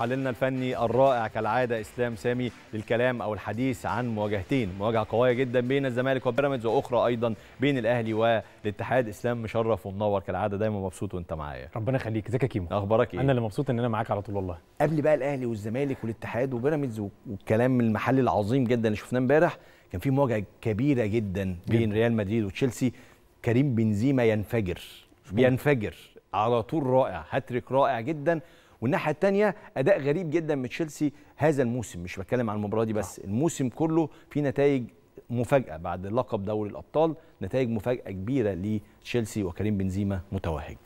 محللنا الفني الرائع كالعاده اسلام سامي للكلام او الحديث عن مواجهتين مواجهه قويه جدا بين الزمالك وبيراميدز واخرى ايضا بين الاهلي والاتحاد اسلام مشرف ومنور كالعاده دايما مبسوط وانت معايا ربنا يخليك ازيك يا كيمو اخبارك ايه انا اللي مبسوط ان انا معاك على طول والله قبل بقى الاهلي والزمالك والاتحاد وبيراميدز والكلام المحلي العظيم جدا اللي شفناه امبارح كان في مواجهه كبيره جدا بين ريال مدريد وتشيلسي كريم بنزيما ينفجر بينفجر على طول رائع هاتريك رائع جدا والناحيه الثانيه اداء غريب جدا من تشيلسي هذا الموسم مش بتكلم عن المباراه دي بس الموسم كله في نتائج مفاجاه بعد لقب دوري الابطال نتائج مفاجاه كبيره لتشيلسي وكريم بنزيما متوهج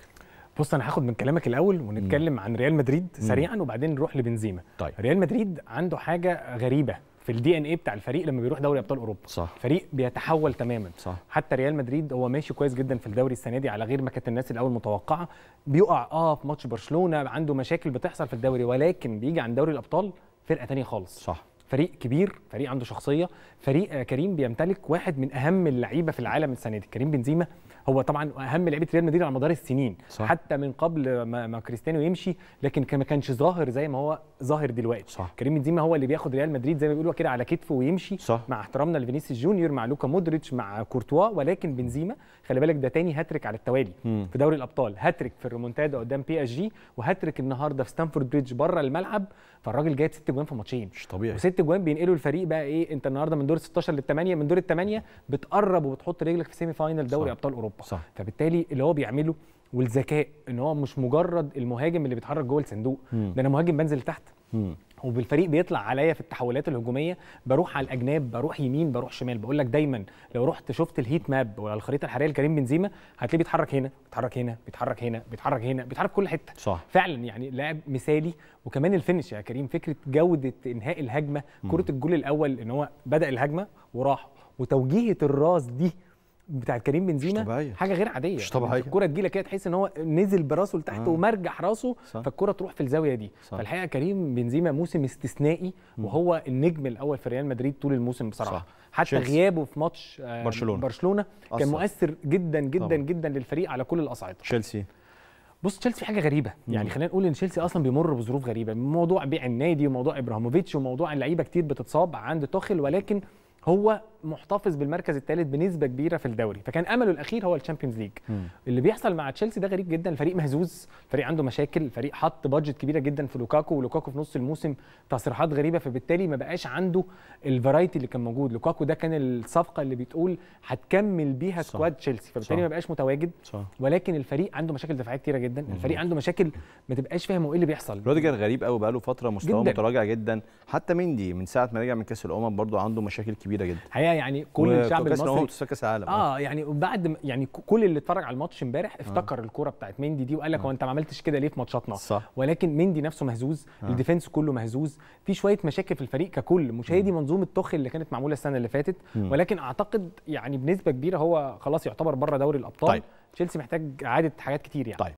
بص انا هاخد من كلامك الاول ونتكلم م. عن ريال مدريد سريعا وبعدين نروح لبنزيما طيب. ريال مدريد عنده حاجه غريبه في الدي ان ايه بتاع الفريق لما بيروح دوري ابطال اوروبا صح فريق بيتحول تماما صح حتى ريال مدريد هو ماشي كويس جدا في الدوري السنه دي على غير ما كانت الناس الاول متوقعه بيقع اه في ماتش برشلونه عنده مشاكل بتحصل في الدوري ولكن بيجي عند دوري الابطال فرقه ثانيه خالص صح فريق كبير فريق عنده شخصيه فريق آه، كريم بيمتلك واحد من اهم اللعيبه في العالم السنه دي كريم بنزيما هو طبعا اهم لعيبه ريال مدريد على مدار السنين صح. حتى من قبل ما, ما كريستيانو يمشي لكن ما كانش ظاهر زي ما هو ظاهر دلوقتي صح. كريم بنزيما هو اللي بياخد ريال مدريد زي ما بيقولوا كده على كتفه ويمشي صح. مع احترامنا لفينيسيوس جونيور مع لوكا مودريتش مع كورتوا ولكن بنزيما خلي بالك ده تاني هاتريك على التوالي م. في دوري الابطال هاتريك في الريمونتادا قدام بي اس جي وهاتريك النهارده في ستانفورد بريدج بره الملعب فالراجل جايب ست جوان في ماتشين مش طبيعي وست جوان بينقلوا الفريق بقى ايه انت النهارده من دور 16 لل 8 من دور ال 8 بتقرب وبتحط رجلك في سيمي فاينل دوري ابطال اوروبا صح. فبالتالي اللي هو بيعمله والذكاء ان هو مش مجرد المهاجم اللي بيتحرك جوه الصندوق ده انا مهاجم بنزل تحت وبالفريق بيطلع عليا في التحولات الهجوميه بروح على الاجناب بروح يمين بروح شمال بقول لك دايما لو رحت شفت الهيت ماب ولا الخريطه الحراريه لكريم بنزيما هتلاقيه بيتحرك هنا بيتحرك هنا بيتحرك هنا بيتحرك هنا بيتحرك كل حته صح. فعلا يعني لاعب مثالي وكمان الفينش يا كريم فكره جوده انهاء الهجمه كره الجول الاول ان هو بدا الهجمه وراح وتوجيهه الراس دي بتاعت كريم بنزيما حاجه غير عاديه مش يعني طبيعيه الكوره تجيلك كده تحس ان هو نزل براسه لتحت آه. ومرجح راسه فالكوره تروح في الزاويه دي صح. فالحقيقه كريم بنزيما موسم استثنائي م. وهو النجم الاول في ريال مدريد طول الموسم بصراحه صح. حتى شيرس. غيابه في ماتش آه، برشلونه برشلونه كان مؤثر جدا جدا طبعا. جدا للفريق على كل الاصعده تشيلسي بص تشيلسي حاجه غريبه يعني خلينا نقول ان تشيلسي اصلا بيمر بظروف غريبه موضوع بيع النادي وموضوع ابراهيموفيتش وموضوع اللعيبه كتير بتتصاب عند توخل ولكن هو محتفظ بالمركز الثالث بنسبه كبيره في الدوري فكان امله الاخير هو الشامبيونز ليج اللي بيحصل مع تشيلسي ده غريب جدا الفريق مهزوز الفريق عنده مشاكل الفريق حط بادجت كبيره جدا في لوكاكو ولوكاكو في نص الموسم تصريحات غريبه فبالتالي ما بقاش عنده الفرايتي اللي كان موجود لوكاكو ده كان الصفقه اللي بتقول هتكمل بيها سكواد تشيلسي فبالتالي ما بقاش متواجد صح. ولكن الفريق عنده مشاكل دفاعيه كتيره جدا مم. الفريق عنده مشاكل ما تبقاش فاهم ايه اللي بيحصل روديجر غريب قوي بقاله فتره مستواه متراجع جدا حتى مندي من ساعه ما رجع من كاس الامم برده عنده مشاكل كبيره جدا حقيقة يعني كل الشعب المصري كاس عالم آه. اه يعني بعد يعني كل اللي اتفرج على الماتش امبارح افتكر آه. الكوره بتاعت مندي دي وقال لك هو آه. انت ما عملتش كده ليه في ماتشاتنا صح. ولكن مندي نفسه مهزوز آه. الديفنس كله مهزوز في شويه مشاكل في الفريق ككل مش هي دي منظومه توخ اللي كانت معموله السنه اللي فاتت م. ولكن اعتقد يعني بنسبه كبيره هو خلاص يعتبر بره دوري الابطال طيب. تشيلسي محتاج اعاده حاجات كتير يعني طيب